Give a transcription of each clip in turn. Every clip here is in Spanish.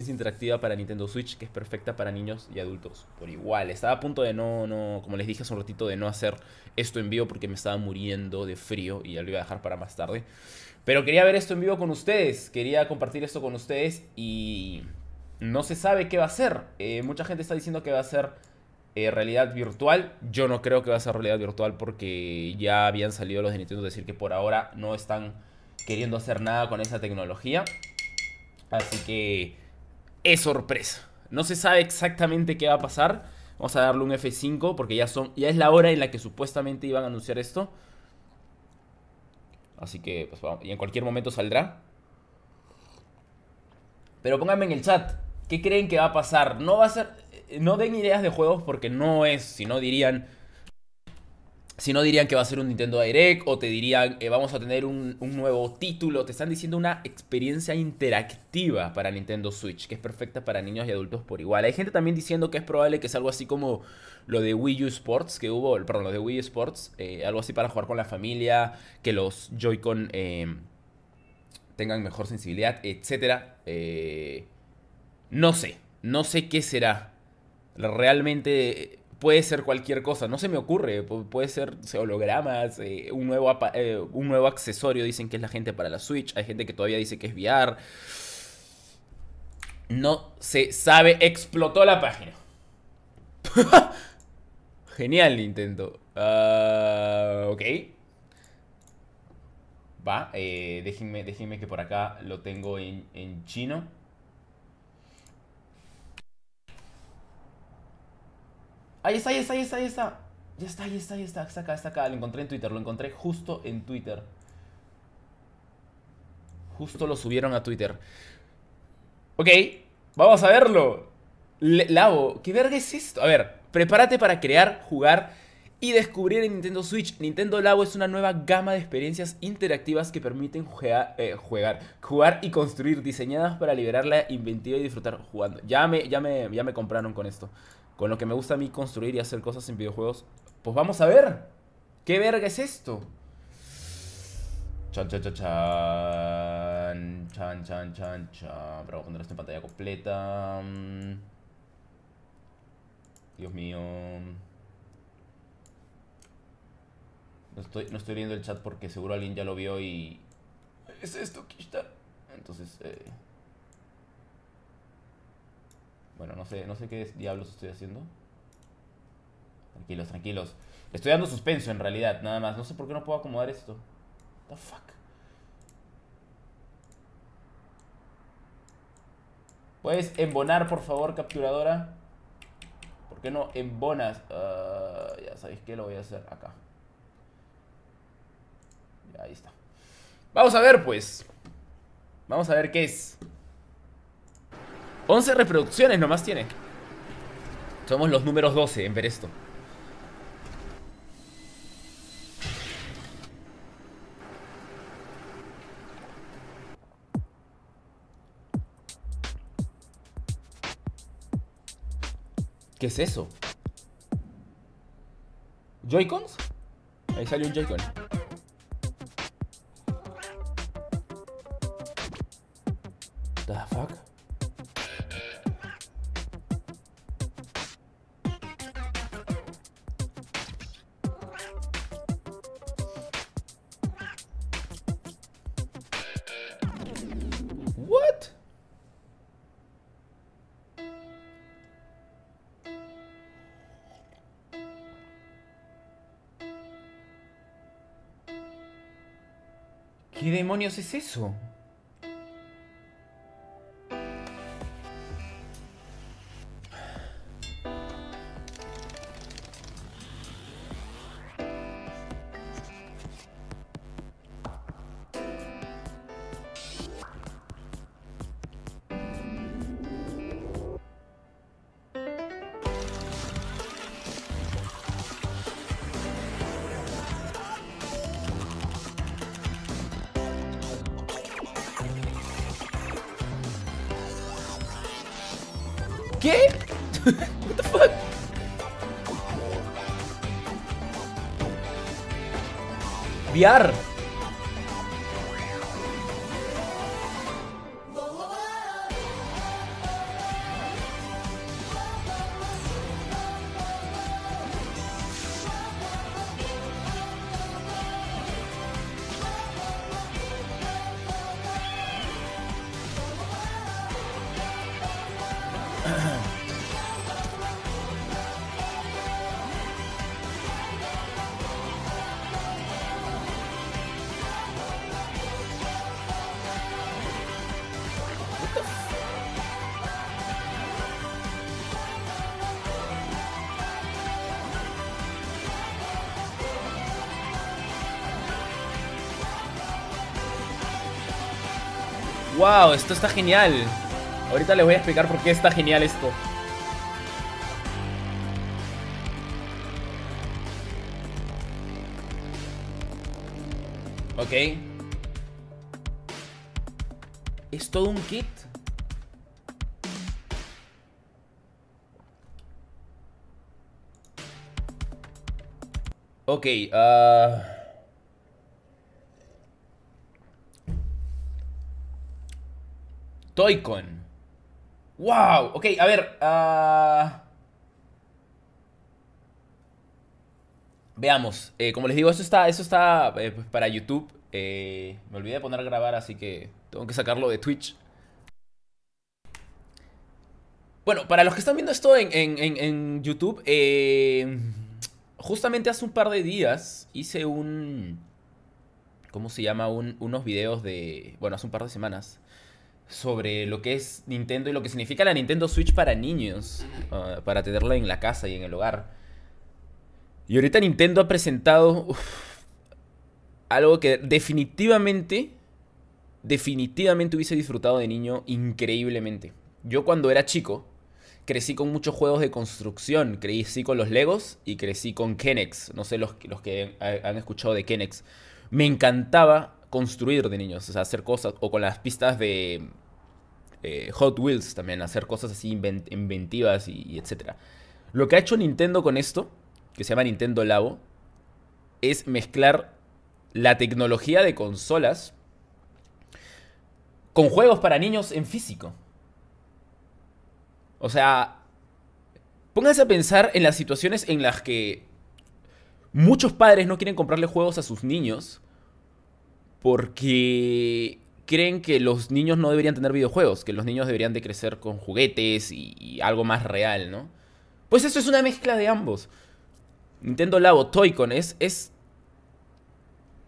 es interactiva para Nintendo Switch que es perfecta para niños y adultos por igual. Estaba a punto de no, no, como les dije hace un ratito, de no hacer esto en vivo porque me estaba muriendo de frío y ya lo iba a dejar para más tarde. Pero quería ver esto en vivo con ustedes, quería compartir esto con ustedes y no se sabe qué va a ser. Eh, mucha gente está diciendo que va a ser eh, realidad virtual. Yo no creo que va a ser realidad virtual porque ya habían salido los de Nintendo decir que por ahora no están queriendo hacer nada con esa tecnología. Así que es sorpresa. No se sabe exactamente qué va a pasar. Vamos a darle un F5 porque ya, son, ya es la hora en la que supuestamente iban a anunciar esto. Así que pues, vamos, y en cualquier momento saldrá. Pero pónganme en el chat, ¿qué creen que va a pasar? No va a ser eh, no den ideas de juegos porque no es, si no dirían si no, dirían que va a ser un Nintendo Direct o te dirían eh, vamos a tener un, nuevo título. Te están diciendo una experiencia interactiva para Nintendo Switch, que es perfecta para niños y adultos por igual. Hay gente también diciendo que es probable que es algo así como lo de Wii U Sports, que hubo, perdón, lo de Wii U Sports, eh, algo así para jugar con la familia, que los Joy-Con em, tengan mejor sensibilidad, etc. Eh, no sé, no sé qué será. Realmente puede ser cualquier cosa, no se me ocurre, puede ser hologramas, eh, un, nuevo eh, un nuevo accesorio, dicen que es la gente para la Switch, hay gente que todavía dice que es VR. No se sabe, explotó la página. Genial Nintendo. intento ah, ok. Va, eh, déjenme, déjenme que por acá lo tengo en, en chino. Ahí está, ahí está, ahí está, ahí está. Ya está, ahí está, ahí está, está acá, está acá. Lo encontré en Twitter, lo encontré justo en Twitter. Justo lo subieron a Twitter. Ok, vamos a verlo. Lavo, ¿qué verga es esto? A ver, prepárate para crear, jugar y descubrir en Nintendo Switch. Nintendo Labo es una nueva gama de experiencias interactivas que permiten eh, jugar, jugar y construir, diseñadas para liberar la inventiva y disfrutar jugando. Ya ya me, ya me compraron con esto con lo que me gusta a mí construir y hacer cosas en videojuegos, pues vamos a ver. ¿Qué verga es esto? Chan, chan, chan, chan. Chan, chan, chan, chan. Pero poner esto en pantalla completa. Dios mío. No estoy, no estoy leyendo el chat porque seguro alguien ya lo vio y... Es esto, está? Entonces, eh... Bueno, no sé, no sé qué diablos estoy haciendo. Tranquilos, tranquilos. estoy dando suspenso en realidad, nada más. No sé por qué no puedo acomodar esto. The fuck. Puedes embonar, por favor, capturadora. ¿Por qué no embonas? Ah, ya sabéis que lo voy a hacer acá. Ahí está. Vamos a ver, pues. Vamos a ver qué es. 11 reproducciones nomás tiene. Somos los números 12 en ver esto. ¿Qué es eso? joy Ahí salió un Joycon. fuck? demonios es eso? biar Esto está genial. Ahorita le voy a explicar por qué está genial esto. Ok. ¿Es todo un kit? Ok, ah... Toycon. ¡Wow! Ok, a ver. Ah. Veamos. Eh, como les digo, eso está, eso está eh, pues, para YouTube. Eh, me olvidé de poner a grabar, así que tengo que sacarlo de Twitch. Bueno, para los que están viendo esto en, YouTube, justamente hace un par de días hice un... ¿Cómo se llama? unos videos de... Bueno, hace un par de semanas sobre lo que es Nintendo y lo que significa la Nintendo Switch para niños, ah, para tenerla en la casa y en el hogar. Y ahorita Nintendo ha presentado algo que definitivamente, definitivamente hubiese disfrutado de niño increíblemente. Yo cuando era chico, crecí con muchos juegos de construcción, crecí con los Legos y crecí con Kenex, no sé los, los que han escuchado de Kenex. Me encantaba construir de niños, o sea, hacer cosas, o con las pistas de eh, Hot Wheels también, hacer cosas así inventivas y, y etcétera. Lo que ha hecho Nintendo con esto, que se llama Nintendo Labo, es mezclar la tecnología de consolas con juegos para niños en físico. O sea, pónganse a pensar en las situaciones en las que muchos padres no quieren comprarle juegos a sus niños porque creen que los niños no deberían tener videojuegos, que los niños deberían de crecer con juguetes y, algo más real, ¿no? Pues eso es una mezcla de ambos. Nintendo Labo toy es, es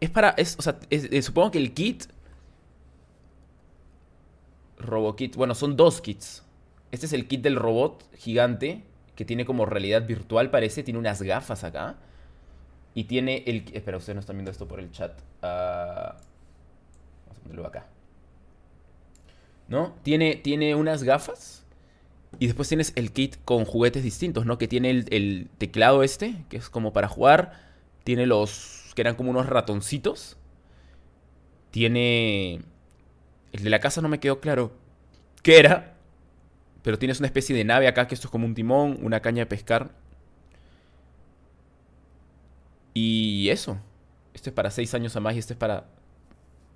es para. Es, o sea, eh, supongo que el kit. Robokit. Bueno, son dos kits. Este es el kit del robot gigante. Que tiene como realidad virtual, parece. Tiene unas gafas acá. Y tiene el... Espera, ustedes no están viendo esto por el chat. Ah, vamos a ponerlo acá. ¿No? Tiene, tiene unas gafas. Y después tienes el kit con juguetes distintos, ¿no? Que tiene el, el teclado este, que es como para jugar. Tiene los... que eran como unos ratoncitos. Tiene... El de la casa no me quedó claro qué era. Pero tienes una especie de nave acá, que esto es como un timón, una caña de pescar. Y eso. esto es para 6 años a más y esto es para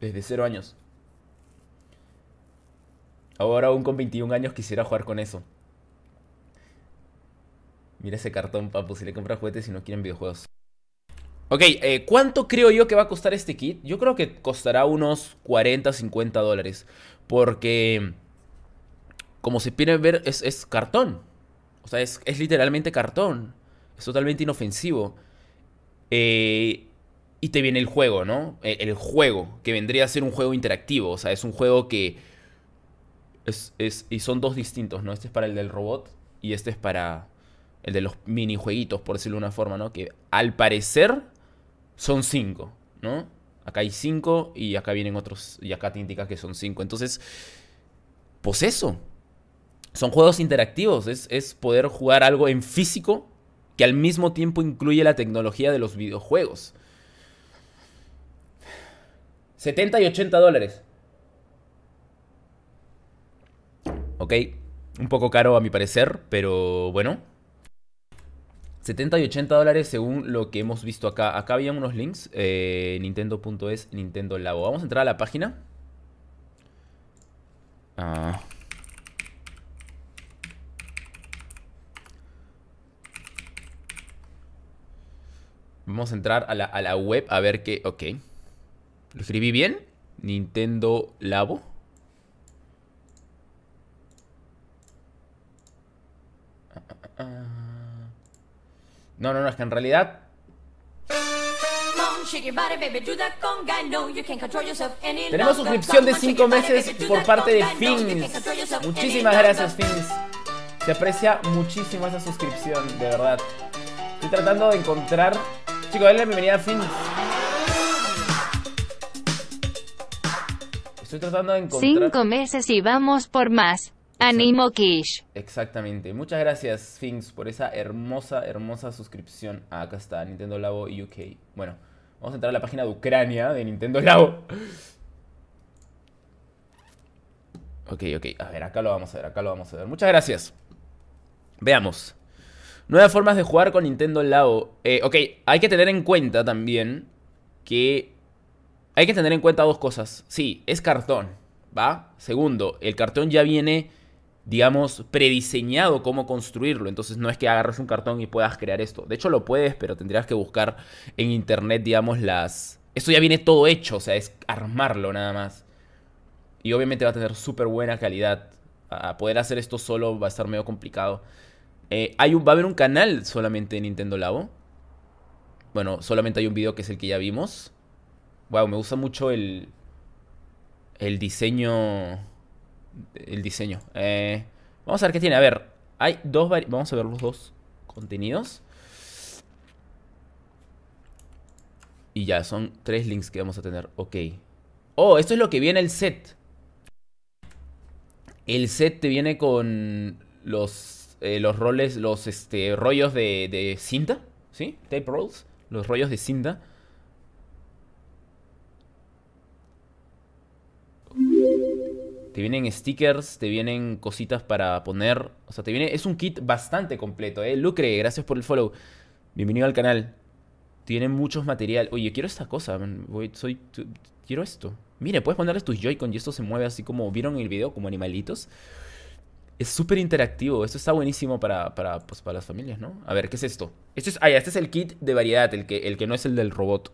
desde 0 años. Ahora aún con 21 años quisiera jugar con eso. Mira ese cartón, papu. Si le compras juguetes y no quieren videojuegos. Ok, eh, ¿cuánto creo yo que va a costar este kit? Yo creo que costará unos 40, 50 dólares. Porque, como se puede ver, es, cartón. O sea, es literalmente cartón. Es totalmente inofensivo. Eh, y te viene el juego, ¿no? Eh, el, juego, que vendría a ser un juego interactivo. O sea, es un juego que. Es, y son dos distintos, ¿no? Este es para el del robot y este es para el de los minijueguitos, por decirlo de una forma, ¿no? Que al parecer son cinco, ¿no? Acá hay cinco y acá vienen otros. Y acá te indica que son cinco. Entonces, pues eso. Son juegos interactivos. Es, es poder jugar algo en físico que al mismo tiempo incluye la tecnología de los videojuegos. 70 y 80 dólares. Ok, un poco caro a mi parecer, pero bueno. 70 y 80 dólares según lo que hemos visto acá. Acá había unos links, nintendo.es, eh, Nintendo Vamos a entrar a la página. Ah... Vamos a entrar a la, web a ver qué... Ok. ¿Lo escribí bien? Nintendo Labo. No, no, no, es que en realidad... Tenemos suscripción de 5 meses por parte de Fins. Muchísimas gracias, Fins. Se aprecia muchísimo esa suscripción, de verdad. Estoy tratando de encontrar Chicos, denle bienvenida a Estoy tratando de encontrar... Cinco meses y vamos por más. Animo Kish. Exactamente. Muchas gracias, Finks, por esa hermosa, hermosa suscripción. Ah, acá está, Nintendo Labo UK. Bueno, vamos a entrar a la página de Ucrania de Nintendo Labo. Ok, ok. A ver, acá lo vamos a ver, acá lo vamos a ver. Muchas gracias. Veamos. Nuevas formas de jugar con Nintendo al lado. Eh, ok, hay que tener en cuenta también que... Hay que tener en cuenta dos cosas. Sí, es cartón, ¿va? Segundo, el cartón ya viene, digamos, prediseñado cómo construirlo. Entonces no es que agarres un cartón y puedas crear esto. De hecho lo puedes, pero tendrías que buscar en internet, digamos, las... Esto ya viene todo hecho, o sea, es armarlo nada más. Y obviamente va a tener súper buena calidad. A poder hacer esto solo va a estar medio complicado. Eh, hay un, va a haber un canal solamente de Nintendo Labo. Bueno, solamente hay un video que es el que ya vimos. Wow, me gusta mucho el. El diseño. El diseño. Eh, vamos a ver qué tiene. A ver, hay dos. Vamos a ver los dos contenidos. Y ya, son tres links que vamos a tener. Ok. Oh, esto es lo que viene el set. El set te viene con los eh, los roles, los este, rollos de, cinta, ¿sí? Tape rolls, los rollos de cinta. Te vienen stickers, te vienen cositas para poner. O sea, te viene. Es un kit bastante completo, ¿eh? Lucre, gracias por el follow. Bienvenido al canal. Tiene muchos material. Oye, quiero esta cosa. Voy, soy, quiero esto. Mire, puedes ponerles tus Joy-Con y esto se mueve así como vieron en el video, como animalitos. Es súper interactivo. Esto está buenísimo para, pues, para, las familias, ¿no? A ver, ¿qué es esto? Esto es, ah, este es el kit de variedad, el que, el que no es el del robot.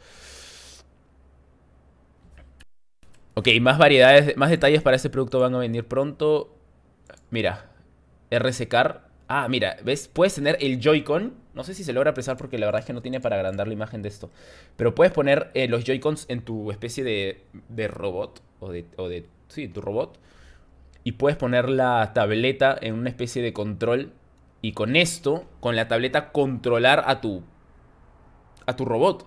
Ok, más variedades, más detalles para este producto van a venir pronto. Mira, secar Ah, mira, ¿ves? Puedes tener el Joy-Con. No sé si se logra apresar porque la verdad es que no tiene para agrandar la imagen de esto. Pero puedes poner eh, los Joy-Cons en tu especie de, robot. O de, o de... Sí, tu robot y puedes poner la tableta en una especie de control y con esto, con la tableta controlar a tu a tu robot.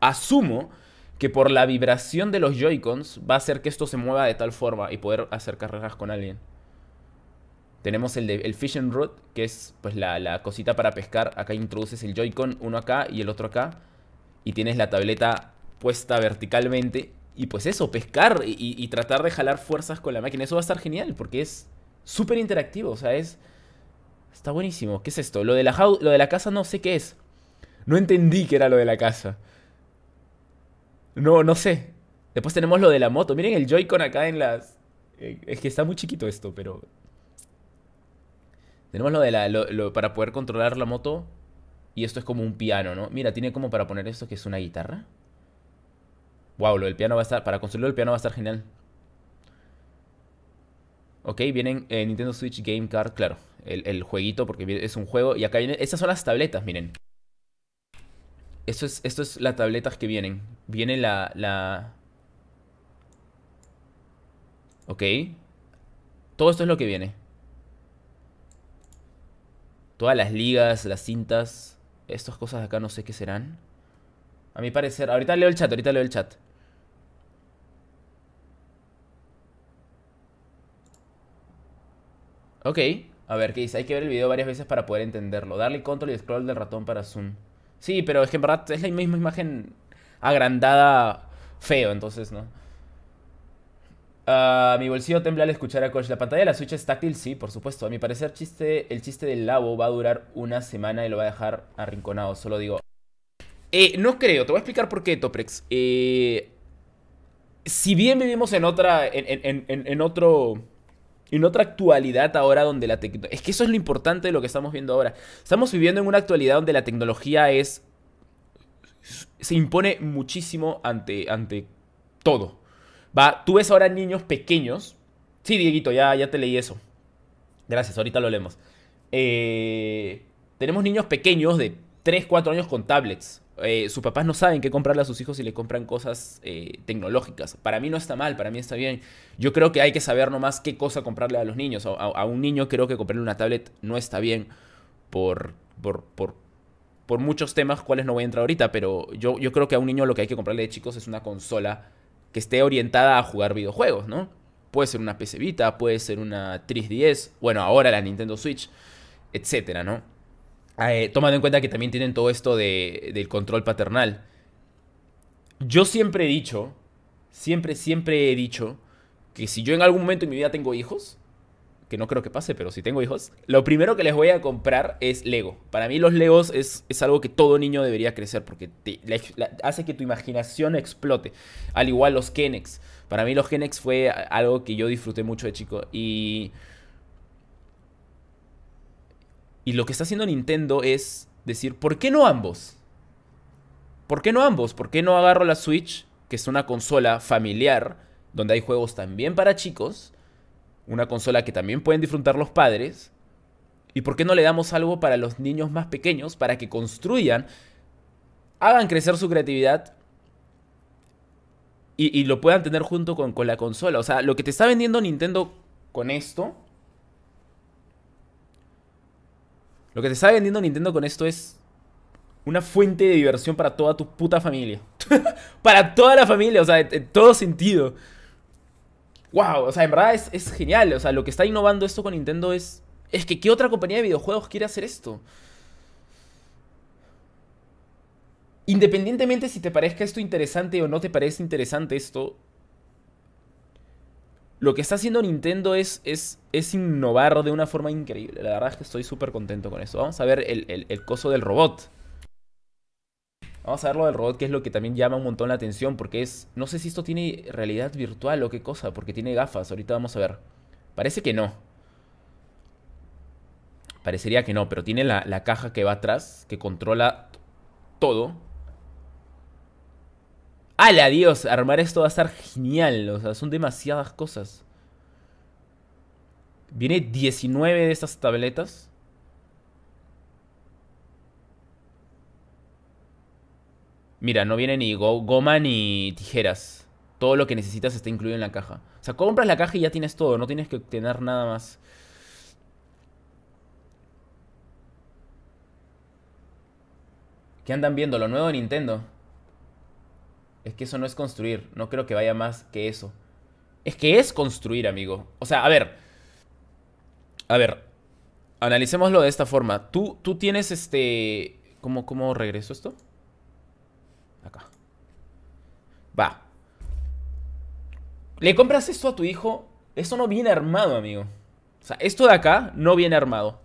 Asumo que por la vibración de los Joy-Cons va a hacer que esto se mueva de tal forma y poder hacer carreras con alguien. Tenemos el, el Fish Rod, que es pues la, la cosita para pescar. Acá introduces el Joy-Con, uno acá y el otro acá. Y tienes la tableta puesta verticalmente y pues eso, pescar y, tratar de jalar fuerzas con la máquina. Eso va a estar genial porque es súper interactivo, o sea, es... Está buenísimo. ¿Qué es esto? Lo de, la lo de la casa no sé qué es. No entendí que era lo de la casa. No, no sé. Después tenemos lo de la moto. Miren el Joy-Con acá en las... Eh, es que está muy chiquito esto, pero... Tenemos lo de la... lo, para poder controlar la moto. Y esto es como un piano, ¿no? Mira, tiene como para poner esto que es una guitarra. Wow, lo del piano va a estar... Para construirlo el piano va a estar genial. Ok, vienen Nintendo Switch Game Card, claro. El, jueguito, porque es un juego. Y acá vienen... Estas son las tabletas, miren. Esto es, esto es las tabletas que vienen. Viene la... la... Ok. Todo esto es lo que viene. Todas las ligas, las cintas. Estas cosas acá no sé qué serán. A mi parecer. Ahorita leo el chat, ahorita leo el chat. Ok, a ver, ¿qué dice? Hay que ver el video varias veces para poder entenderlo. Darle control y scroll del ratón para zoom. Sí, pero es que en verdad es la misma imagen agrandada feo, entonces, ¿no? Ah, mi bolsillo tembla al escuchar a Coach. La pantalla de la Switch es táctil, sí, por supuesto. A mi parecer, chiste, el chiste del labo va a durar una semana y lo va a dejar arrinconado. Solo digo. Eh, no creo, te voy a explicar por qué, Toprex. Eh, si bien vivimos en otra. en otro en otra actualidad ahora donde la tecnología... Es que eso es lo importante de lo que estamos viendo ahora. Estamos viviendo en una actualidad donde la tecnología es... Se impone muchísimo ante, ante todo. Va, tú ves ahora niños pequeños. Sí, Dieguito, ya, ya te leí eso. Gracias, ahorita lo leemos. Eh, tenemos niños pequeños de 3, 4 años con tablets. Eh, sus papás no saben qué comprarle a sus hijos si le compran cosas eh, tecnológicas. Para mí no está mal, para mí está bien. Yo creo que hay que saber nomás qué cosa comprarle a los niños. A, un niño creo que comprarle una tablet no está bien por, por, muchos temas cuales no voy a entrar ahorita, pero yo, yo creo que a un niño lo que hay que comprarle de chicos es una consola que esté orientada a jugar videojuegos, ¿no? Puede ser una PC Vita, puede ser una 3DS, bueno, ahora la Nintendo Switch, etcétera, ¿no? eh, tomando en cuenta que también tienen todo esto de, del control paternal. Yo siempre he dicho, siempre, siempre he dicho, que si yo en algún momento en mi vida tengo hijos, que no creo que pase, pero si tengo hijos, lo primero que les voy a comprar es Lego. Para mí los Legos es, algo que todo niño debería crecer porque te, hace que tu imaginación explote. Al igual los Kenex. Para mí los Kenex fue algo que yo disfruté mucho de chico y y lo que está haciendo Nintendo es decir, ¿por qué no ambos? ¿Por qué no ambos? ¿Por qué no agarro la Switch, que es una consola familiar, donde hay juegos también para chicos, una consola que también pueden disfrutar los padres? ¿Y por qué no le damos algo para los niños más pequeños, para que construyan, hagan crecer su creatividad y, lo puedan tener junto con, con la consola? O sea, lo que te está vendiendo Nintendo con esto Lo que te está vendiendo Nintendo con esto es una fuente de diversión para toda tu puta familia. para toda la familia, o sea, en todo sentido. Wow, o sea, en verdad es, es, genial. O sea, lo que está innovando esto con Nintendo es. Es que, ¿qué otra compañía de videojuegos quiere hacer esto? Independientemente si te parezca esto interesante o no te parece interesante esto, lo que está haciendo Nintendo es, innovar de una forma increíble. La verdad es que estoy súper contento con eso. Vamos a ver el, coso del robot. Vamos a ver lo del robot, que es lo que también llama un montón la atención, porque es... No sé si esto tiene realidad virtual o qué cosa, porque tiene gafas. Ahorita vamos a ver. Parece que no. Parecería que no, pero tiene la caja que va atrás, que controla todo. ¡Hala, Dios! Armar esto va a estar genial. O sea, son demasiadas cosas. Viene 19 de estas tabletas. Mira, no viene ni goma ni tijeras. Todo lo que necesitas está incluido en la caja. O sea, compras la caja y ya tienes todo. No tienes que obtener nada más. ¿Qué andan viendo? ¿Lo nuevo de Nintendo? Es que eso no es construir. No creo que vaya más que eso. Es que es construir, amigo. O sea, a ver. A ver. Analicémoslo de esta forma. Tú, tú tienes este. ¿Cómo, ¿Cómo regreso esto? Acá. Va. Le compras esto a tu hijo. Esto no viene armado, amigo. O sea, esto de acá no viene armado.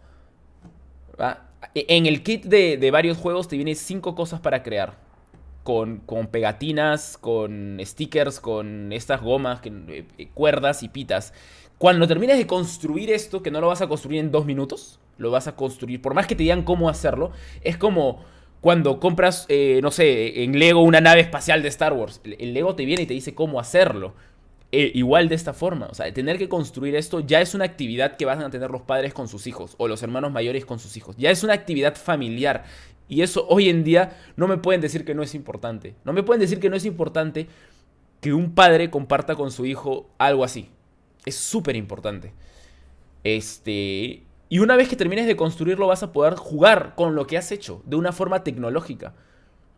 ¿va? E, en el kit de, de varios juegos te viene cinco cosas para crear con, pegatinas, con stickers, con estas gomas, eh, cuerdas y pitas. Cuando termines de construir esto, que no lo vas a construir en dos minutos, lo vas a construir, por más que te digan cómo hacerlo, es como cuando compras, eh, no sé, en Lego una nave espacial de Star Wars. El Lego te viene y te dice cómo hacerlo. Eh, igual de esta forma. O sea, tener que construir esto ya es una actividad que van a tener los padres con sus hijos o los hermanos mayores con sus hijos. Ya es una actividad familiar. Y eso hoy en día no me pueden decir que no es importante. No me pueden decir que no es importante que un padre comparta con su hijo algo así. Es súper importante. Este. Y una vez que termines de construirlo, vas a poder jugar con lo que has hecho de una forma tecnológica.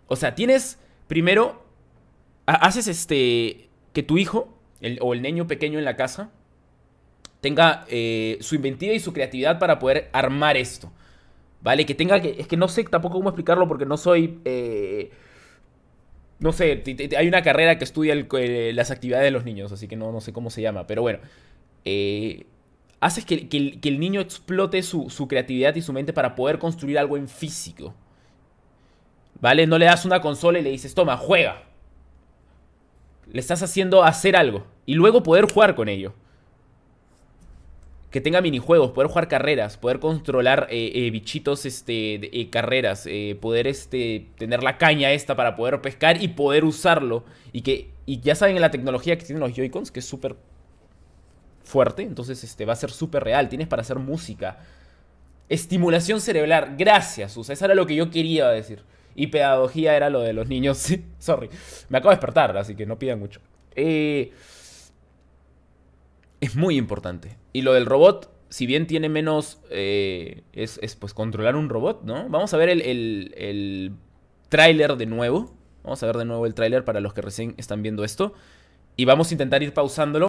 O sea, tienes. Primero, haces este. que tu hijo o el niño pequeño en la casa tenga eh, su inventiva y su creatividad para poder armar esto. ¿vale? Que tenga que... Es que no sé tampoco cómo explicarlo porque no soy... Eh, no sé, hay una carrera que estudia eh, las actividades de los niños, así que no, sé cómo se llama, pero bueno. Eh, haces que, el niño explote su, su, creatividad y su mente para poder construir algo en físico. ¿Vale? No le das una consola y le dices, toma, juega. Le estás haciendo hacer algo y luego poder jugar con ello que tenga minijuegos, poder jugar carreras, poder controlar eh, eh, bichitos, este, de, eh, carreras, poder este, tener la caña esta para poder pescar y poder usarlo. Y que y ya saben la tecnología que tienen los Joy-Cons, que es súper fuerte, entonces este, va a ser súper real, tienes para hacer música. Estimulación cerebral, gracias, Usa, eso era lo que yo quería decir. Y pedagogía era lo de los niños, sí, sorry. Me acabo de despertar, así que no pidan mucho. es muy importante. Y lo del robot, si bien tiene menos, eh, es, pues controlar un robot, ¿no? Vamos a ver el, el, el tráiler de nuevo. Vamos a ver de nuevo el tráiler para los que recién están viendo esto. Y vamos a intentar ir pausándolo.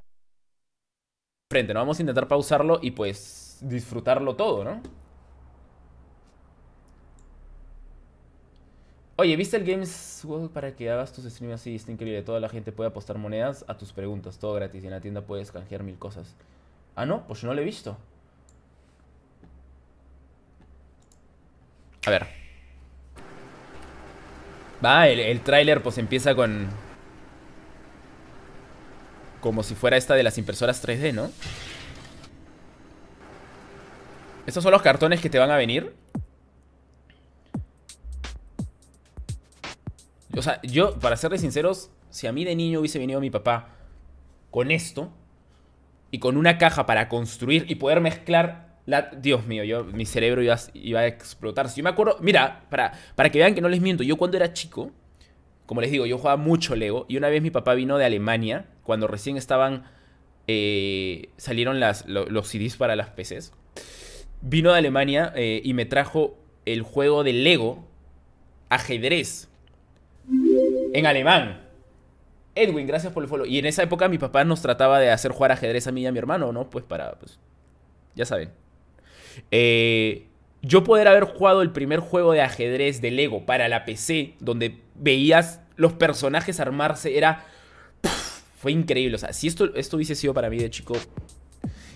Frente, ¿no? Vamos a intentar pausarlo y pues disfrutarlo todo, ¿no? Oye, ¿viste el Games World para que hagas tus streams así? Está increíble. Toda la gente puede apostar monedas a tus preguntas. Todo gratis. Y en la tienda puedes canjear mil cosas. Ah, no, pues no lo he visto. A ver. Va, el, trailer tráiler pues empieza con... Como si fuera esta de las impresoras 3D, ¿no? Estos son los cartones que te van a venir. O sea, yo, para serles sinceros, si a mí de niño hubiese venido mi papá con esto, y con una caja para construir y poder mezclar la... Dios mío, yo, mi cerebro iba, a explotar. Si yo me acuerdo, mira, para, para que vean que no les miento, yo cuando era chico, como les digo, yo jugaba mucho Lego y una vez mi papá vino de Alemania, cuando recién estaban, eh, salieron las, los CDs para las PCs, vino de Alemania eh, y me trajo el juego de Lego ajedrez en alemán. Edwin, gracias por el follow. Y en esa época mi papá nos trataba de hacer jugar ajedrez a mí y a mi hermano, ¿no? Pues para, pues, ya saben. Eh, yo poder haber jugado el primer juego de ajedrez de Lego para la PC, donde veías los personajes armarse, era... fue increíble. O sea, si esto, esto hubiese sido para mí de chico...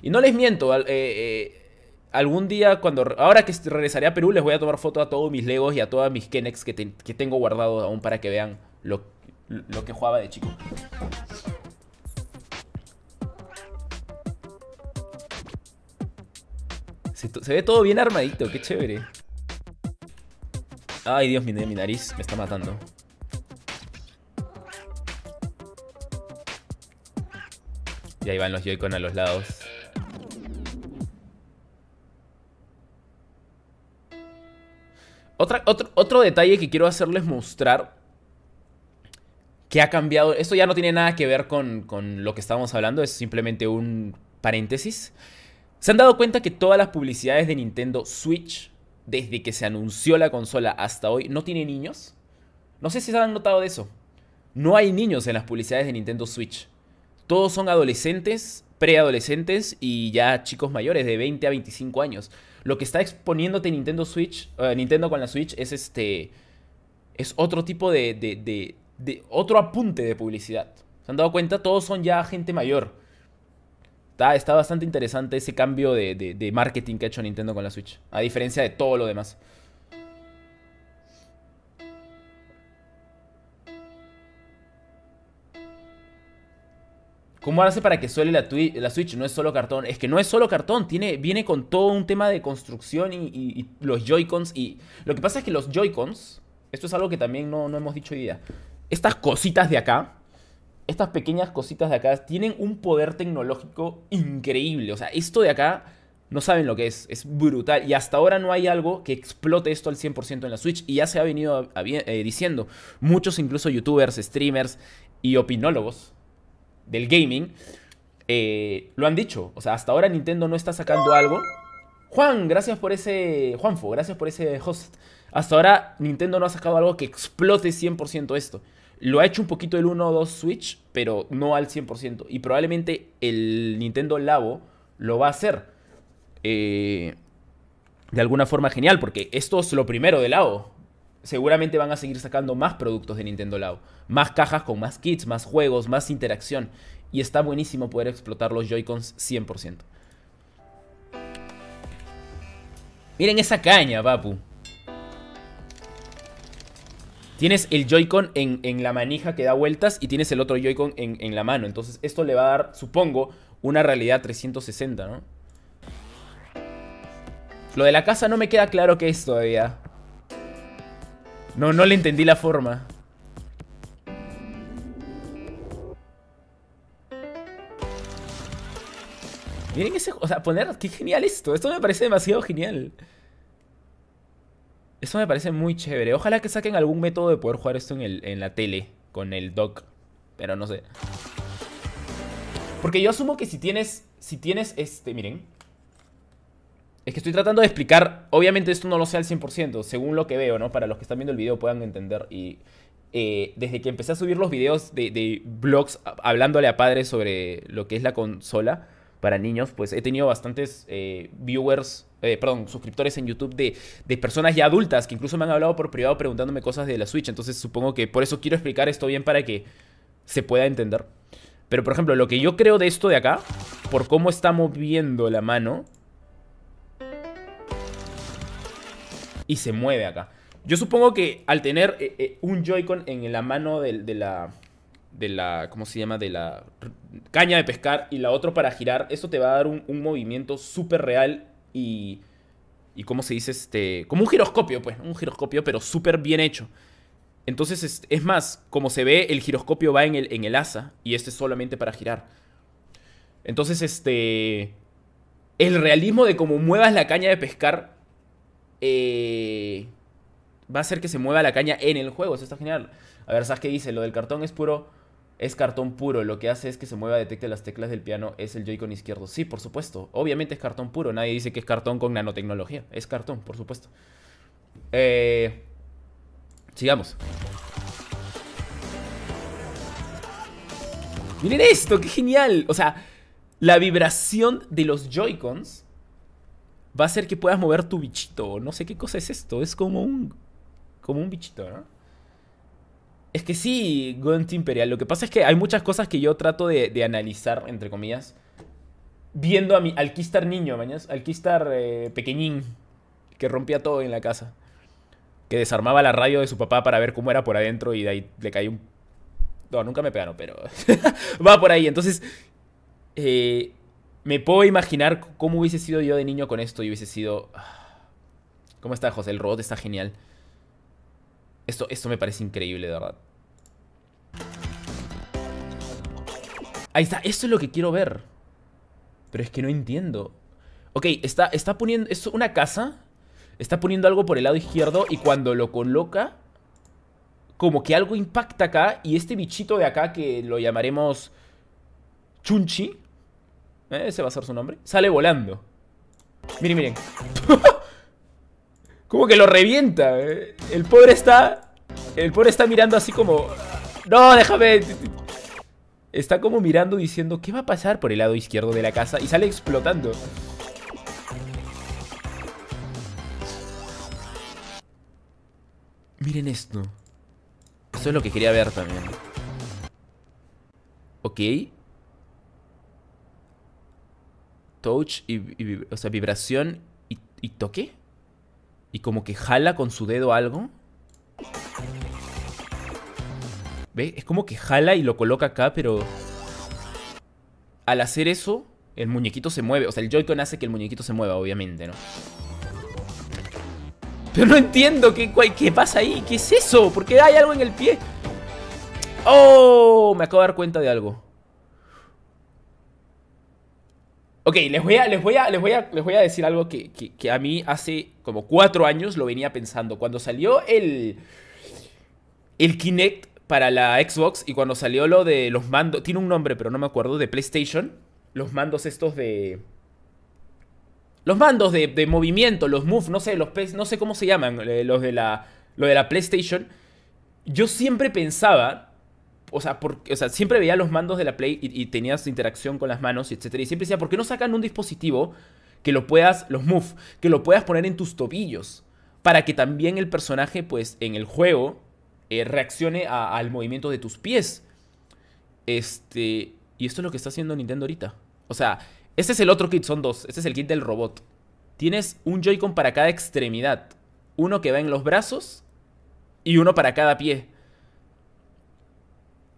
Y no les miento, eh, eh, algún día cuando ahora que regresaré a Perú les voy a tomar foto a todos mis Legos y a todas mis Kenex que, que tengo guardados aún para que vean lo lo que jugaba de chico. Se, ve todo bien armadito, qué chévere. Ay, Dios, mi, mi nariz me está matando. Y ahí van los Joy-Con a los lados. Otra, otro, otro detalle que quiero hacerles mostrar que ha cambiado. Esto ya no tiene nada que ver con, lo que estábamos hablando, es simplemente un paréntesis. Se han dado cuenta que todas las publicidades de Nintendo Switch, desde que se anunció la consola hasta hoy, no tiene niños. No sé si se han notado de eso. No hay niños en las publicidades de Nintendo Switch. Todos son adolescentes, preadolescentes y ya chicos mayores de 20 a 25 años. Lo que está exponiéndote Nintendo Switch, eh, Nintendo con la Switch es este es otro tipo de, otro apunte de publicidad. ¿Se han dado cuenta? Todos son ya gente mayor. Está, está bastante interesante ese cambio de, marketing que ha hecho Nintendo con la Switch. A diferencia de todo lo demás. ¿Cómo hace para que suele la, Switch? No es solo cartón. Es que no es solo cartón. Tiene, viene con todo un tema de construcción y, los Joy-Cons. Y lo que pasa es que los Joy-Cons, esto es algo que también no, no hemos dicho hoy día estas cositas de acá, estas pequeñas cositas de acá, tienen un poder tecnológico increíble. O sea, esto de acá no saben lo que es, es brutal. Y hasta ahora no hay algo que explote esto al 100% en la Switch. Y ya se ha venido eh, diciendo muchos, incluso youtubers, streamers y opinólogos del gaming, eh, lo han dicho. O sea, hasta ahora Nintendo no está sacando algo. Juan, gracias por ese... Juanfo, gracias por ese host. Hasta ahora Nintendo no ha sacado algo que explote 100% esto. Lo ha hecho un poquito el 1 2 Switch, pero no al 100%. Y probablemente el Nintendo Labo lo va a hacer. Eh, de alguna forma genial, porque esto es lo primero de Labo. Seguramente van a seguir sacando más productos de Nintendo Labo. Más cajas con más kits, más juegos, más interacción. Y está buenísimo poder explotar los Joy-Cons 100%. Miren esa caña, papu. Tienes el Joy-Con en, la manija que da vueltas y tienes el otro Joy-Con en, en la mano. Entonces esto le va a dar, supongo, una realidad 360, ¿no? Lo de la casa no me queda claro qué es todavía. No, no le entendí la forma. Miren ese... O sea, poner... ¡Qué genial esto! Esto me parece demasiado genial. Eso me parece muy chévere. Ojalá que saquen algún método de poder jugar esto en, el, la tele, con el dock. Pero no sé. Porque yo asumo que si tienes, si tienes este, miren. Es que estoy tratando de explicar, obviamente esto no lo sé al 100%, según lo que veo, ¿no? Para los que están viendo el video puedan entender y... Eh, desde que empecé a subir los videos de, de blogs hablándole a padres sobre lo que es la consola, para niños, pues he tenido bastantes eh, viewers, eh, perdón, suscriptores en YouTube de, personas ya adultas que incluso me han hablado por privado preguntándome cosas de la Switch. Entonces supongo que por eso quiero explicar esto bien para que se pueda entender. Pero por ejemplo, lo que yo creo de esto de acá, por cómo está moviendo la mano y se mueve acá. Yo supongo que al tener eh, un Joy-Con en la mano de la de la, ¿cómo se llama? De la caña de pescar y la otra para girar, eso te va a dar un, movimiento súper real y, y, ¿cómo se dice? este Como un giroscopio, pues, un giroscopio, pero súper bien hecho. Entonces, es, más, como se ve, el giroscopio va en el, en el asa y este es solamente para girar. Entonces, este... El realismo de cómo muevas la caña de pescar eh, va a hacer que se mueva la caña en el juego. Eso está genial. A ver, ¿sabes qué dice? Lo del cartón es puro es cartón puro, lo que hace es que se mueva, detecte las teclas del piano, es el Joy-Con izquierdo. Sí, por supuesto, obviamente es cartón puro, nadie dice que es cartón con nanotecnología, es cartón, por supuesto. Eh, sigamos. Miren esto, qué genial. O sea, la vibración de los Joy-Cons va a hacer que puedas mover tu bichito. No sé qué cosa es esto, es como un, como un bichito, ¿no? Es que sí, Gunty Imperial. Lo que pasa es que hay muchas cosas que yo trato de, analizar, entre comillas, viendo a mi alquistar niño, mañas. Alquistar eh, pequeñín, que rompía todo en la casa. Que desarmaba la radio de su papá para ver cómo era por adentro y de ahí le caía un... No, nunca me pegaron, pero... Va por ahí. Entonces, eh, me puedo imaginar cómo hubiese sido yo de niño con esto y hubiese sido... Ah, ¿Cómo está, José? El robot está genial. Esto, me parece increíble, de verdad. Ahí está, esto es lo que quiero ver. Pero es que no entiendo. Ok, está, está poniendo... Es una casa. Está poniendo algo por el lado izquierdo y cuando lo coloca... Como que algo impacta acá y este bichito de acá que lo llamaremos... Chunchi. ¿eh? Ese va a ser su nombre. Sale volando. Miren, miren. Como que lo revienta. Eh. El pobre está. El pobre está mirando así como. No, déjame. Está como mirando diciendo ¿Qué va a pasar por el lado izquierdo de la casa? Y sale explotando Miren esto Eso es lo que quería ver también Ok Touch y, o sea, vibración y toque y como que jala con su dedo algo. ¿Ve? Es como que jala y lo coloca acá, pero... Al hacer eso, el muñequito se mueve. O sea, el Joy-Con hace que el muñequito se mueva, obviamente, ¿no? Pero no entiendo qué, qué pasa ahí. ¿Qué es eso? ¿Por qué hay algo en el pie? ¡Oh! Me acabo de dar cuenta de algo. Ok, les voy a, les voy les voy les voy a decir algo que, a mí hace como cuatro años lo venía pensando. Cuando salió el, el Kinect para la Xbox y cuando salió lo de los mandos, tiene un nombre pero no me acuerdo, de PlayStation, los mandos estos de... Los mandos de, movimiento, los move, no sé, los no sé cómo se llaman, eh, los de la, lo de la PlayStation. Yo siempre pensaba o sea, siempre veía los mandos de la Play y, tenías interacción con las manos, etc Y siempre decía, ¿por qué no sacan un dispositivo que lo puedas, los move, que lo puedas poner en tus tobillos? Para que también el personaje, pues, en el juego, eh, reaccione al movimiento de tus pies. Este. Y esto es lo que está haciendo Nintendo ahorita. O sea, este es el otro kit, son dos. Este es el kit del robot. Tienes un Joy-Con para cada extremidad. Uno que va en los brazos y uno para cada pie.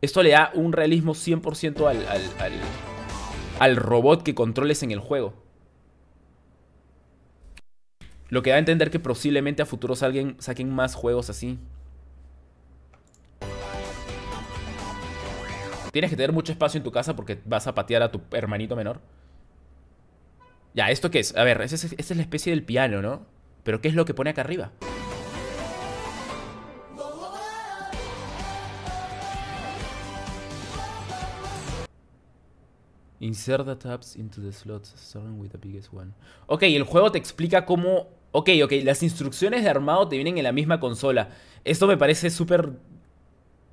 Esto le da un realismo 100% al, al, al, robot que controles en el juego. Lo que da a entender que posiblemente a futuro alguien saquen más juegos así. Tienes que tener mucho espacio en tu casa porque vas a patear a tu hermanito menor. Ya, ¿esto qué es? A ver, es, esa es la especie del piano, ¿no? Pero ¿qué es lo que pone acá arriba? Insert the tabs into the slots, starting with the biggest one. Ok, el juego te explica cómo... Ok, ok, las instrucciones de armado te vienen en la misma consola. Esto me parece súper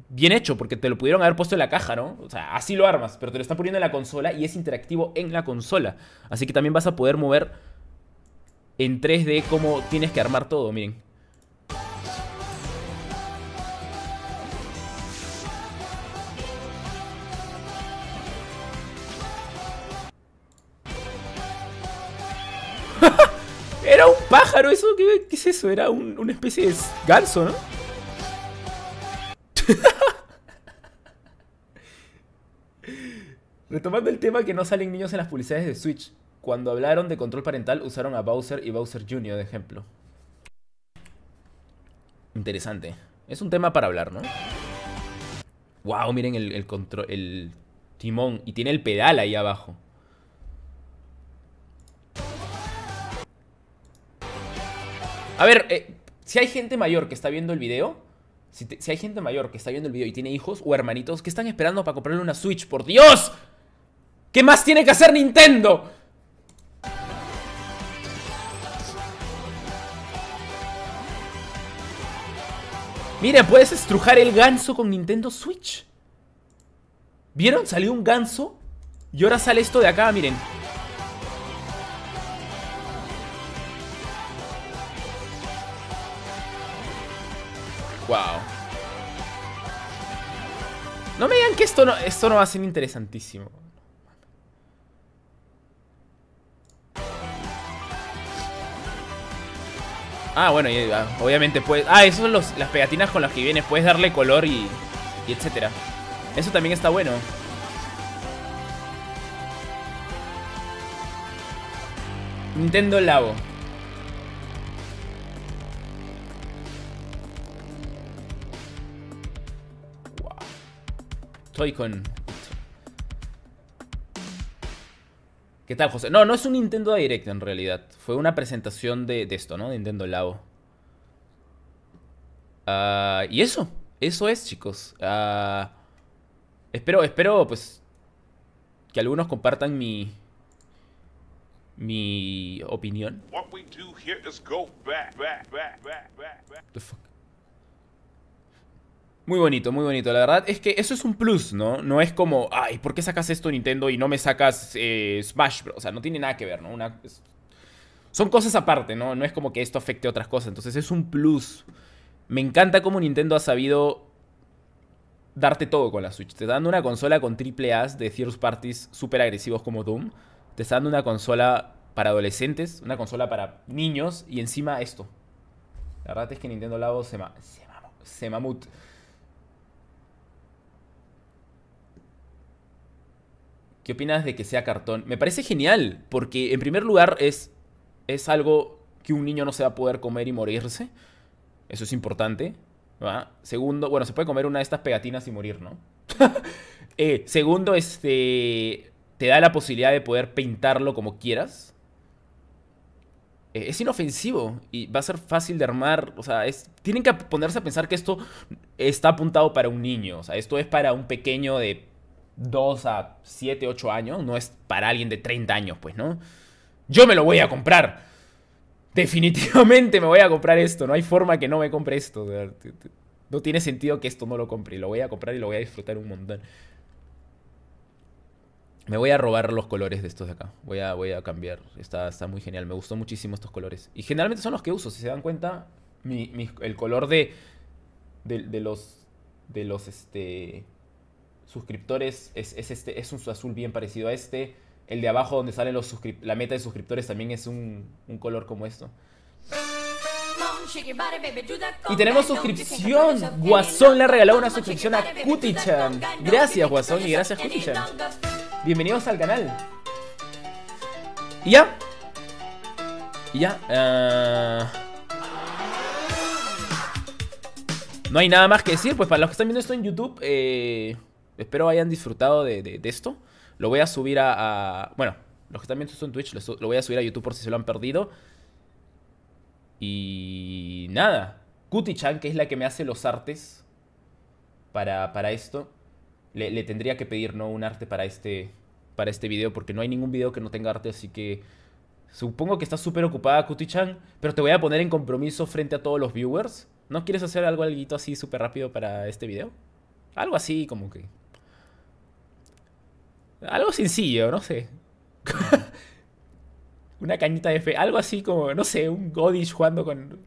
bien hecho, porque te lo pudieron haber puesto en la caja, ¿no? O sea, así lo armas, pero te lo está poniendo en la consola y es interactivo en la consola. Así que también vas a poder mover en 3D cómo tienes que armar todo, miren. Claro, eso? ¿Qué, es eso? Era una especie de garzo, ¿no? Retomando el tema que no salen niños en las publicidades de Switch. Cuando hablaron de control parental usaron a Bowser y Bowser Jr. de ejemplo. Interesante. Es un tema para hablar, ¿no? Wow, miren el, control, el timón. Y tiene el pedal ahí abajo. A ver, eh, si hay gente mayor que está viendo el video, si, si, hay gente mayor que está viendo el video y tiene hijos o hermanitos, que están esperando para comprarle una Switch? ¡Por Dios! ¿Qué más tiene que hacer Nintendo? Mira, puedes estrujar el ganso con Nintendo Switch. ¿Vieron? Salió un ganso. Y ahora sale esto de acá, miren. No me digan que esto no, esto no va a ser interesantísimo. Ah, bueno, ah, obviamente puedes... Ah, esas son las pegatinas con las que viene. Puedes darle color y, y etcétera. Eso también está bueno. Nintendo Labo. Estoy con ¿Qué tal, José? No, no es un Nintendo Direct en realidad. Fue una presentación de, esto, ¿no? De Nintendo Labo. Ah, y eso. Eso es, chicos. Ah, espero, espero, pues, que algunos compartan mi... Mi opinión. Muy bonito, muy bonito. La verdad es que eso es un plus, ¿no? No es como, ay, ¿por qué sacas esto Nintendo y no me sacas eh, Smash Bros? O sea, no tiene nada que ver, ¿no? Una... Son cosas aparte, ¿no? No es como que esto afecte a otras cosas. Entonces es un plus. Me encanta cómo Nintendo ha sabido darte todo con la Switch. Te está dando una consola con triple A de Third Parties súper agresivos como Doom. Te está dando una consola para adolescentes, una consola para niños y encima esto. La verdad es que Nintendo Labo se, se mamut. ¿Qué opinas de que sea cartón? Me parece genial, porque en primer lugar es, es algo que un niño no se va a poder comer y morirse. Eso es importante. Segundo, bueno, se puede comer una de estas pegatinas y morir, ¿no? Eh, segundo, este, te da la posibilidad de poder pintarlo como quieras. Eh, es inofensivo y va a ser fácil de armar. O sea, es, tienen que ponerse a pensar que esto está apuntado para un niño. O sea, esto es para un pequeño de 2 a 7, 8 años, no es para alguien de 30 años, pues, ¿no? Yo me lo voy a comprar. Definitivamente me voy a comprar esto, no hay forma que no me compre esto. No tiene sentido que esto no lo compre, lo voy a comprar y lo voy a disfrutar un montón. Me voy a robar los colores de estos de acá. Voy a, voy a cambiar. Está, está muy genial. Me gustó muchísimo estos colores. Y generalmente son los que uso. Si se dan cuenta, el color de, de, de los... De los, este suscriptores es, este, es un azul bien parecido a este. El de abajo donde sale los la meta de suscriptores también es un, color como esto. Y tenemos suscripción. Guasón le ha regalado una suscripción a Cutichan. Gracias, Guasón, y gracias, Cutichan. Bienvenidos al canal. Y ya. Y ya. Eh, no hay nada más que decir. Pues para los que están viendo esto en YouTube, eh espero hayan disfrutado de, esto. Lo voy a subir a, Bueno, los que también viendo Twitch, lo, voy a subir a YouTube por si se lo han perdido. Y nada, Chan, que es la que me hace los artes para, para esto, le, tendría que pedir ¿no? un arte para este, para este video, porque no hay ningún video que no tenga arte, así que supongo que estás súper ocupada Chan. pero te voy a poner en compromiso frente a todos los viewers. ¿No quieres hacer algo, algo así súper rápido para este video? Algo así como que algo sencillo, no sé. Una cañita de fe. Algo así como, no sé, un Godish jugando con.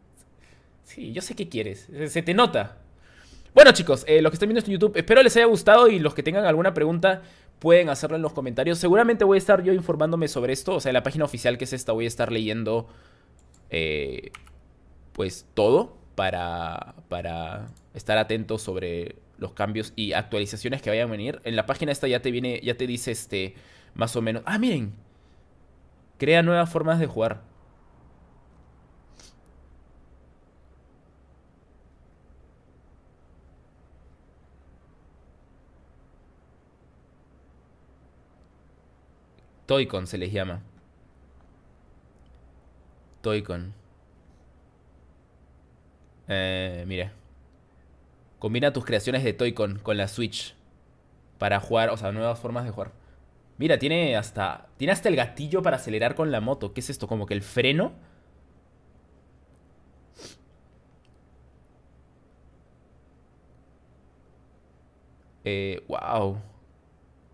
Sí, yo sé qué quieres. Se te nota. Bueno, chicos, eh, los que están viendo esto en YouTube, espero les haya gustado y los que tengan alguna pregunta pueden hacerlo en los comentarios. Seguramente voy a estar yo informándome sobre esto. O sea, en la página oficial que es esta, voy a estar leyendo. Eh, pues todo para, para estar atentos sobre los cambios y actualizaciones que vayan a venir. En la página esta ya te viene, ya te dice este, más o menos. Ah, miren. Crea nuevas formas de jugar. Toycon se les llama. Toycon. Eh, mire. Combina tus creaciones de Toy-Con con la Switch para jugar, o sea, nuevas formas de jugar. Mira, tiene hasta, tiene hasta el gatillo para acelerar con la moto. ¿Qué es esto? ¿Como que el freno? Eh, wow.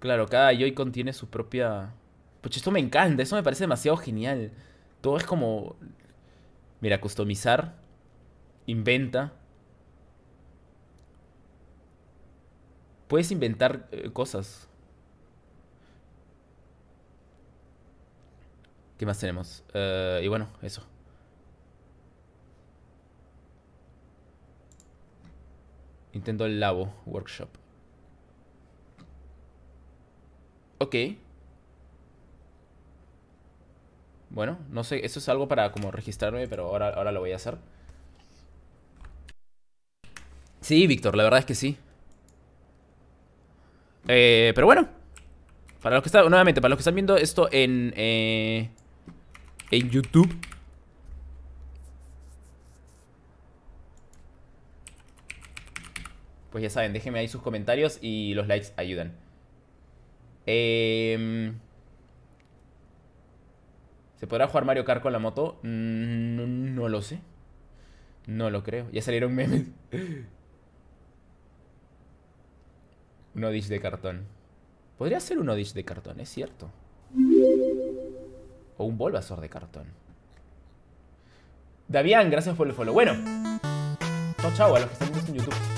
Claro, cada Joy-Con tiene su propia... Pues esto me encanta, eso me parece demasiado genial. Todo es como... Mira, customizar, inventa, Puedes inventar eh, cosas. ¿Qué más tenemos? Eh, y bueno, eso. Intento el Labo Workshop. Ok. Bueno, no sé, eso es algo para como registrarme, pero ahora, ahora lo voy a hacer. Sí, Víctor, la verdad es que sí. Eh, pero bueno. Para los que están, nuevamente, para los que están viendo esto en, eh, en YouTube. Pues ya saben, déjenme ahí sus comentarios y los likes ayudan. Eh, ¿Se podrá jugar Mario Kart con la moto? Mm, no lo sé. No lo creo. Ya salieron memes. Un Odish de cartón. Podría ser un Odish de cartón, es cierto. O un bolvasor de cartón. Davián, gracias por el follow. Bueno, chao, chao a los que están en YouTube.